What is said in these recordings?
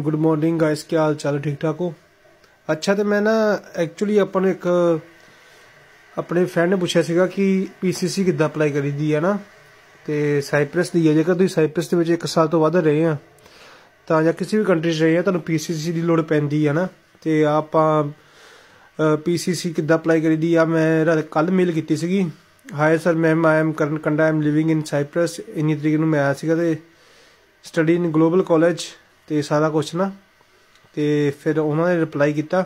good morning guys ਕੀ ਹਾਲ ਚਾਲ ਠੀਕ ਠਾਕ ਹੋ ਅੱਛਾ ਤੇ ਮੈਂ ਨਾ ਐਕਚੁਅਲੀ ਆਪਾਂ ਨੂੰ ਇੱਕ ਆਪਣੇ ਫਰੈਂਡ ਨੇ ਪੁੱਛਿਆ ਸੀਗਾ ਕਿ ਪੀਸੀਸੀ ਕਿੱਦਾਂ ਅਪਲਾਈ ਕਰੀਦੀ ਹੈ ਨਾ ਤੇ ਸਾਈਪ੍ਰਸ ਦੀ ਹੈ ਜੇਕਰ ਤੁਸੀਂ ਸਾਈਪ੍ਰਸ ਦੇ ਵਿੱਚ 1 ਸਾਲ ਤੋਂ ਵੱਧ ਰਹੇ ਆ ਤਾਂ ਜਾਂ ਕਿਸੇ ਵੀ ਕੰਟਰੀ 'ਚ ਰਹੇ ਆ ਤੁਹਾਨੂੰ ਪੀਸੀਸੀ ਦੀ ਲੋੜ ਪੈਂਦੀ ਹੈ ਨਾ ਤੇ ਆਪਾਂ ਪੀਸੀਸੀ ਕਿੱਦਾਂ ਅਪਲਾਈ ਕਰੀਦੀ ਆ ਮੈਂ ਕੱਲ ਮੇਲ ਕੀਤੀ ਸੀਗੀ hi sir ma'am I am Karan Kanda I am living in Cyprus ਇਨੀ ਤਰੀਕੇ ਨੂੰ ਮੈਂ ਆਇਆ ਸੀਗਾ ਤੇ ਸਟੱਡੀ ਇਨ ਗਲੋਬਲ ਕਾਲਜ ਤੇ ਸਾਰਾ ਕੁਝ ਨਾ ਤੇ ਫਿਰ ਉਹਨਾਂ ਨੇ ਰਿਪਲਾਈ ਕੀਤਾ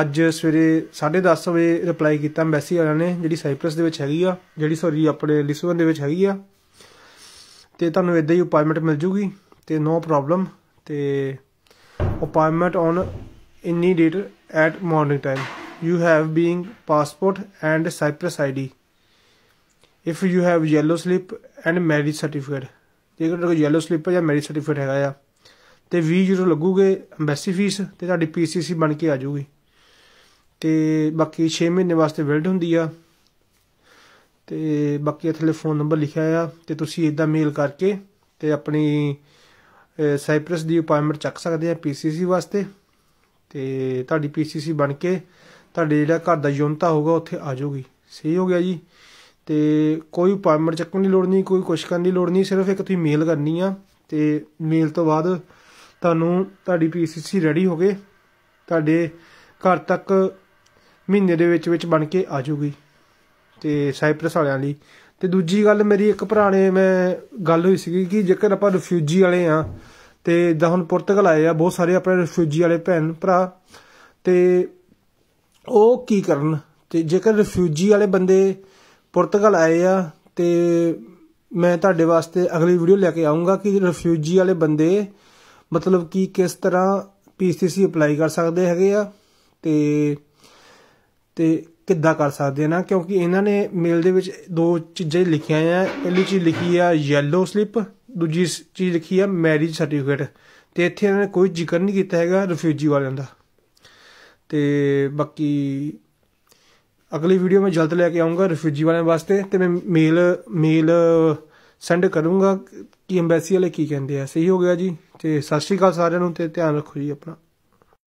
ਅੱਜ ਸਵੇਰੇ 10:30 ਵਜੇ ਰਿਪਲਾਈ ਕੀਤਾ ਮੈਸੀ ਵਾਲਿਆਂ ਨੇ ਜਿਹੜੀ ਸਾਈਪ੍ਰਸ ਦੇ ਵਿੱਚ ਹੈਗੀ ਆ ਜਿਹੜੀ ਸੌਰੀ ਆਪਣੇ ਲਿਸਬਨ ਦੇ ਵਿੱਚ ਹੈਗੀ ਆ ਤੇ ਤੁਹਾਨੂੰ ਇਦਾਂ ਹੀ ਅਪਾਇੰਟਮੈਂਟ ਮਿਲ ਜੂਗੀ ਤੇ ਨੋ ਪ੍ਰੋਬਲਮ ਤੇ ਅਪਾਇੰਟਮੈਂਟ ਔਨ ਇਨੀ date at morning time you have being passport and Cyprus ID if you have yellow slip and marriage certificate ਜੇਕਰ ਤੁਹਾਡੇ ਕੋਲ ਯੈਲੋ ਸਲਿੱਪ ਜਾਂ ਮੈਰਿਜ ਸਰਟੀਫਿਕੇਟ ਹੈਗਾ ਆ ਤੇ 20 ਯੂਰੋ ਲੱਗੂਗੇ ਐਮਬੈਸੀ ਫੀਸ ਤੇ ਤੁਹਾਡੀ ਪੀਸੀਸੀ ਬਣ ਕੇ ਆ ਜਾਊਗੀ ਤੇ ਬਾਕੀ 6 ਮਹੀਨੇ ਵਾਸਤੇ ਵੈਲਡ ਹੁੰਦੀ ਆ ਤੇ ਬਾਕੀ ਇਥੇ ਫੋਨ ਨੰਬਰ ਲਿਖਿਆ ਆ ਤੇ ਤੁਸੀਂ ਇਦਾਂ ਮੇਲ ਕਰਕੇ ਤੇ ਆਪਣੀ ਸਾਈਪ੍ਰਸ ਦੀ ਅਪਾਇੰਟਮੈਂਟ ਚੱਕ ਸਕਦੇ ਆ ਪੀਸੀਸੀ ਵਾਸਤੇ ਤੇ ਤੁਹਾਡੀ ਪੀਸੀਸੀ ਬਣ ਕੇ ਤੁਹਾਡੇ ਜਿਹੜਾ ਘਰ ਦਾ ਯੋਨਤਾ ਹੋਊਗਾ ਉੱਥੇ ਆ ਜਾਊਗੀ ਸਹੀ ਹੋ ਗਿਆ ਜੀ ਤੇ ਕੋਈ ਅਪਾਇੰਟਮੈਂਟ ਚੱਕਣ ਦੀ ਲੋੜ ਨਹੀਂ ਕੋਈ ਕੁਛ ਕਰਨ ਦੀ ਲੋੜ ਨਹੀਂ ਸਿਰਫ ਇੱਕ ਤੁਸੀਂ ਮੇਲ ਕਰਨੀ ਆ ਤੇ ਮੇਲ ਤੋਂ ਬਾਅਦ ਤੁਹਾਨੂੰ ਤੁਹਾਡੀ ਪੀਸੀਸੀ ਰੈਡੀ ਹੋ ਗਏ ਤੁਹਾਡੇ ਘਰ ਤੱਕ ਮਹੀਨੇ ਦੇ ਵਿੱਚ ਵਿੱਚ ਬਣ ਕੇ ਆ ਜੂਗੀ ਤੇ ਸਾਈਪ੍ਰਸ ਵਾਲਿਆਂ ਲਈ ਤੇ ਦੂਜੀ ਗੱਲ ਮੇਰੀ ਇੱਕ ਪੁਰਾਣੇ ਮੈਂ ਗੱਲ ਹੋਈ ਸੀਗੀ ਕਿ ਜੇਕਰ ਆਪਾਂ ਰਿਫਿਊਜੀ ਵਾਲੇ ਆ ਤੇ ਜਦ ਹੁਣ ਪੁਰਤਗਾਲ ਆਏ ਆ ਬਹੁਤ ਸਾਰੇ ਆਪਣੇ ਰਿਫਿਊਜੀ ਵਾਲੇ ਭੈਣ ਭਰਾ ਤੇ ਉਹ ਕੀ ਕਰਨ ਤੇ ਜੇਕਰ ਰਿਫਿਊਜੀ ਵਾਲੇ ਬੰਦੇ ਪੁਰਤਗਾਲ ਆਏ ਆ ਤੇ ਮੈਂ ਤੁਹਾਡੇ ਵਾਸਤੇ ਅਗਲੀ ਵੀਡੀਓ ਲੈ ਕੇ ਆਉਂਗਾ ਕਿ ਰਿਫਿਊਜੀ ਵਾਲੇ ਬੰਦੇ ਮਤਲਬ ਕਿ ਕਿਸ ਤਰ੍ਹਾਂ ਪੀਸੀਸੀ ਅਪਲਾਈ ਕਰ ਸਕਦੇ ਹੈਗੇ ਆ ਤੇ ਤੇ ਕਿੱਦਾਂ ਕਰ ਸਕਦੇ ਨਾ ਕਿਉਂਕਿ ਇਹਨਾਂ ਨੇ ਮੇਲ ਦੇ ਵਿੱਚ ਦੋ ਚੀਜ਼ਾਂ ਲਿਖੀਆਂ ਆ ਪਹਿਲੀ ਚੀਜ਼ ਲਿਖੀ ਆ ਯੈਲੋ ਸਲਿਪ ਦੂਜੀ ਚੀਜ਼ ਲਿਖੀ ਆ ਮੈਰਿਜ ਸਰਟੀਫਿਕੇਟ ਤੇ ਇੱਥੇ ਇਹਨਾਂ ਨੇ ਕੋਈ ਜ਼ਿਕਰ ਨਹੀਂ ਕੀਤਾ ਹੈਗਾ ਰਿਫਿਊਜੀ ਵਾਲਿਆਂ ਦਾ ਤੇ ਬਾਕੀ ਅਗਲੀ ਵੀਡੀਓ ਮੈਂ ਜਲਦ ਲੈ ਕੇ ਆਉਂਗਾ ਰਿਫਿਊਜੀ ਵਾਲਿਆਂ ਵਾਸਤੇ ਤੇ ਮੈਂ ਮੇਲ ਮੇਲ ਸੈਂਡ ਕਰੂੰਗਾ ਕਿ ਐਮਬੈਸੀ ਵਾਲੇ ਕੀ ਕਹਿੰਦੇ ਆ ਸਹੀ ਹੋ ਗਿਆ ਜੀ ਤੇ ਸਤਿ ਸ਼੍ਰੀ ਅਕਾਲ ਸਾਰਿਆਂ ਨੂੰ ਤੇ ਧਿਆਨ ਰੱਖੋ ਜੀ ਆਪਣਾ